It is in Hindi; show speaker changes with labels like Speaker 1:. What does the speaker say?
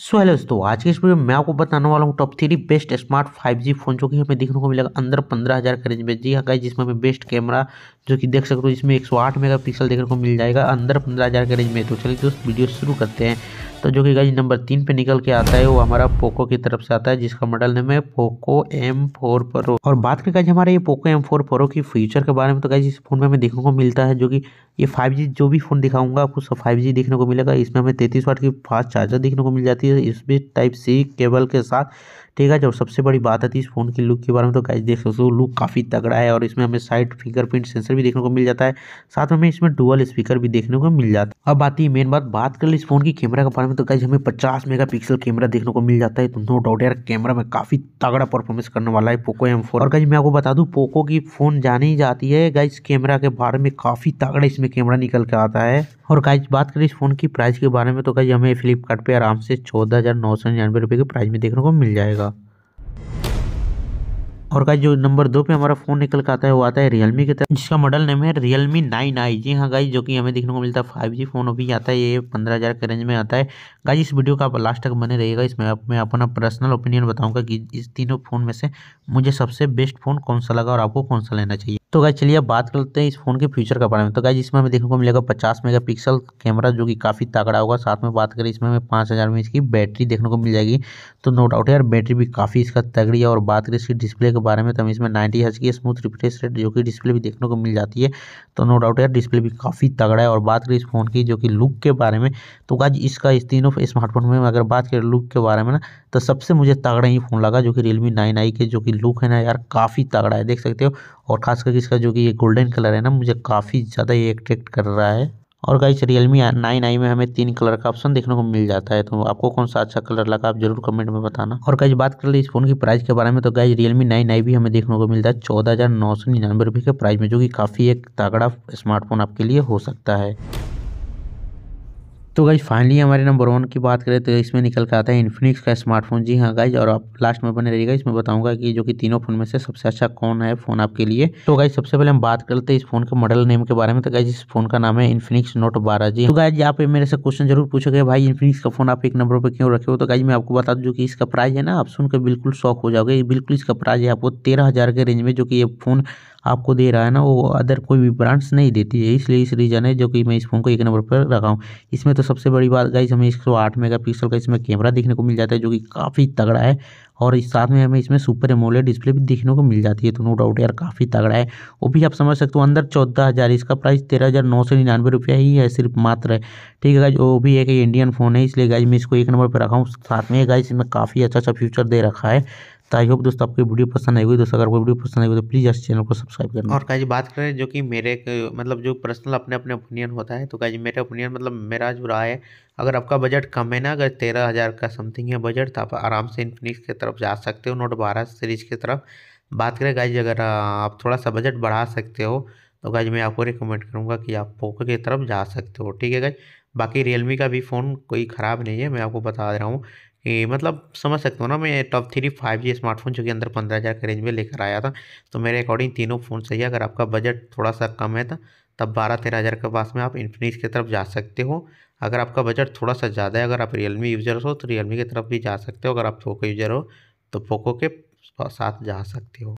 Speaker 1: सो हेलो दोस्तों आज के इस वीडियो में मैं आपको बताने वाला हूँ top three best smart 5G phone जो कि हमें देखने को मिलेगा अंदर पंद्रह हजार रेंज में जी हाँ गाइस जिसमें हमें बेस्ट कैमरा जो कि देख सकते हो इसमें 108 पिक्सल देखने को मिल जाएगा अंदर पंद्रह हज़ार के रेंज में तो चलिए दोस्त वीडियो शुरू करते हैं तो जो कि गाइज नंबर तीन पे निकल के आता है वो हमारा पोको की तरफ से आता है जिसका मॉडल नेम है पोको एम फोर प्रो और बात करें गाइज हमारे ये पोको एम फोर प्रो की फीचर के बारे में तो गाइज इस फोन में हमें देखने को मिलता है जो कि ये 5G जो भी फोन दिखाऊंगा आपको सब जी देखने को मिलेगा इसमें हमें तैतीस वाट की फास्ट चार्जर देखने को मिल जाती है इसमें टाइप सी केबल के साथ ठीक है और सबसे बड़ी बात आती है इस फोन की लुक के बारे में तो गाइज देख सकते हो लुक काफ़ी तगड़ा है और इसमें हमें साइड फिंगरप्रिंट सेंसर सेंसर भी देखने को मिल जाता है साथ में इसमें डुअल स्पीकर भी देखने को मिल जाता है अब आती है मेन बात बात कर इस फोन की कैमरा के बारे में तो कहीं हमें पचास मेगा कैमरा देखने को मिल जाता है तो नो डाउट यार कैमरा में काफ़ी तगड़ा परफॉर्मेंस करने वाला है पोको एम और गाइज मैं आपको बता दू पोको की फ़ोन जाने ही जाती है गाइज कैमरा के बारे में काफ़ी तगड़ा इसमें कैमरा निकल के आता है और गाइज बात करें इस फोन की प्राइस के बारे में तो गाइज हमें फ्लिपकार्ट पे आराम से चौदह हज़ार नौ सौ निन्यानवे रुपए के प्राइस में देखने को मिल जाएगा और गाइज जो नंबर दो पे हमारा फोन निकल कर आता है वो आता है रियलमी की तरफ जिसका मॉडल नेम है रियलमी नाइन आई जी हाँ गाइज जो कि हमें देखने को मिलता है फाइव जी फोन अभी आता है ये पंद्रह हज़ार के रेंज में आता है गाइज इस वीडियो का आप लास्ट तक बने रहिएगा इसमें आप मैं अपना पर्सनल ओपिनियन बताऊँगा कि इस तीनों फ़ोन में से मुझे सबसे बेस्ट फ़ोन कौन सा लगा और आपको कौन सा लेना चाहिए तो गाइज चलिए अब बात करते हैं इस फोन के फ्यूचर के बारे में तो गाय इसमें हमें देखने को मिलेगा 50 मेगापिक्सल कैमरा जो कि काफ़ी तगड़ा होगा साथ में बात करें इसमें हमें पाँच हज़ार में इसकी बैटरी देखने को मिल जाएगी तो नो डाउट है यार बैटरी भी काफ़ी इसका तगड़ी है और बात करें इसकी डिस्प्ले के बारे में तो हमें इसमें नाइन्टी हज की स्मूथ रिफ्रेश रेट जो कि डिस्प्ले भी देखने को मिल जाती है तो नो डाउट यार डिस्प्ले भी काफ़ी तगड़ा है और बात करें इस फोन की जो कि लुक के बारे में तो गाय इसका इस तीनों स्मार्टफोन में अगर बात करें लुक के बारे में ना तो सबसे मुझे तगड़ा ही फ़ोन लगा जो कि रियलमी नाइन आई के जो कि लुक है ना यार काफ़ी तगड़ा है देख सकते हो और खास करके इसका जो कि ये गोल्डन कलर है ना मुझे काफ़ी ज़्यादा ये अट्रैक्ट कर रहा है और गाइस रियलमी नाइन आई में हमें तीन कलर का ऑप्शन देखने को मिल जाता है तो आपको कौन सा अच्छा कलर लगा आप जरूर कमेंट में बताना और गाइस बात कर ले इस फोन की प्राइस के बारे में तो गाइस रियलमी नाइन आई भी हमें देखने को मिलता है चौदह हज़ार नौ सौ निन्यानवे रुपये के प्राइस में जो कि काफ़ी एक तगड़ा स्मार्टफोन आपके लिए हो सकता है तो गाइज फाइनली हमारे नंबर वन की बात करें तो इसमें निकल कर आता है इन्फिनिक्स का स्मार्टफोन जी हाँ गाइज और आप लास्ट में बने रहिएगा इसमें बताऊंगा कि जो कि तीनों फोन में से सबसे अच्छा कौन है फोन आपके लिए तो गाइज सबसे पहले हम बात करते हैं इस फोन के मॉडल नेम के बारे में तो गाइज इस फोन का नाम है इन्फिनिक्स नोट बारह जी हाँ। तो गाइज आप मेरे से क्वेश्चन जरूर पूछोगे भाई इन्फिनिक्स का फोन आप एक नंबर पर क्यों रखे हो तो गाइज मैं आपको बता दूँ कि इसका प्राइस है ना आप सुनकर बिल्कुल शौक हो जाओगे बिल्कुल इसका प्राइस है आपको तेरह के रेंज में जो कि ये फोन आपको दे रहा है ना वो अदर कोई भी ब्रांड्स नहीं देती है इसलिए इस रीज़न है जो कि मैं इस फ़ोन को एक नंबर पर रखा हूँ इसमें तो सबसे बड़ी बात गाइस हमें एक सौ आठ मेगा पिक्सल का इसमें कैमरा देखने को मिल जाता है जो कि काफ़ी तगड़ा है और इस साथ में हमें इसमें सुपर एमोलेड डिस्प्ले भी देखने को मिल जाती है तो नो डाउट यार काफ़ी तगड़ा है वो भी आप समझ सकते हो अंदर चौदह हज़ार इसका प्राइस तेरह हज़ार नौ सौ निन्यानवे रुपया ही है सिर्फ मात्र है ठीक है गाइज वो भी एक इंडियन फ़ोन है इसलिए गाइज मैं इसको एक नंबर पर रखा हूँ साथ में गाइज इसमें काफ़ी अच्छा अच्छा फ्यूचर दे रखा है तो आई होप दोस्तों आपको वीडियो पसंद आई हुई दोस्तों अगर वो वीडियो पसंद आई हुई तो प्लीज़ इस चैनल को सब्सक्राइब करना और काजी बात करें जो कि मेरे मतलब जो पर्सनल अपने अपने ओपिनियन होता है तो काजी मेरा ओपिनियन मतलब मेरा जो राय है अगर आपका बजट कम है ना अगर तेरह हज़ार का समथिंग है बजट तो आप आराम से इन्फिनिक्स की तरफ जा सकते हो नोट बारह सीरीज की तरफ बात करें गाइज अगर आप थोड़ा सा बजट बढ़ा सकते हो तो गाइज मैं आपको रिकमेंड करूँगा कि आप पोको की तरफ जा सकते हो ठीक है गाइज बाकी रियलमी का भी फ़ोन कोई ख़राब नहीं है मैं आपको बता रहा हूँ ये मतलब समझ सकते हो ना मैं top three five G smartphone जो कि अंदर पंद्रह हज़ार के रेंज में लेकर आया था तो मेरे अकॉर्डिंग तीनों फ़ोन सही है अगर आपका बजट थोड़ा सा कम है तो तब बारह तेरह हज़ार के पास में आप इन्फिनिक्स की तरफ जा सकते हो अगर आपका बजट थोड़ा सा ज़्यादा है अगर आप रियलमी यूज़र हो तो रियलमी की तरफ भी जा सकते हो अगर आप पोको यूज़र हो तो पोको के साथ जा सकते हो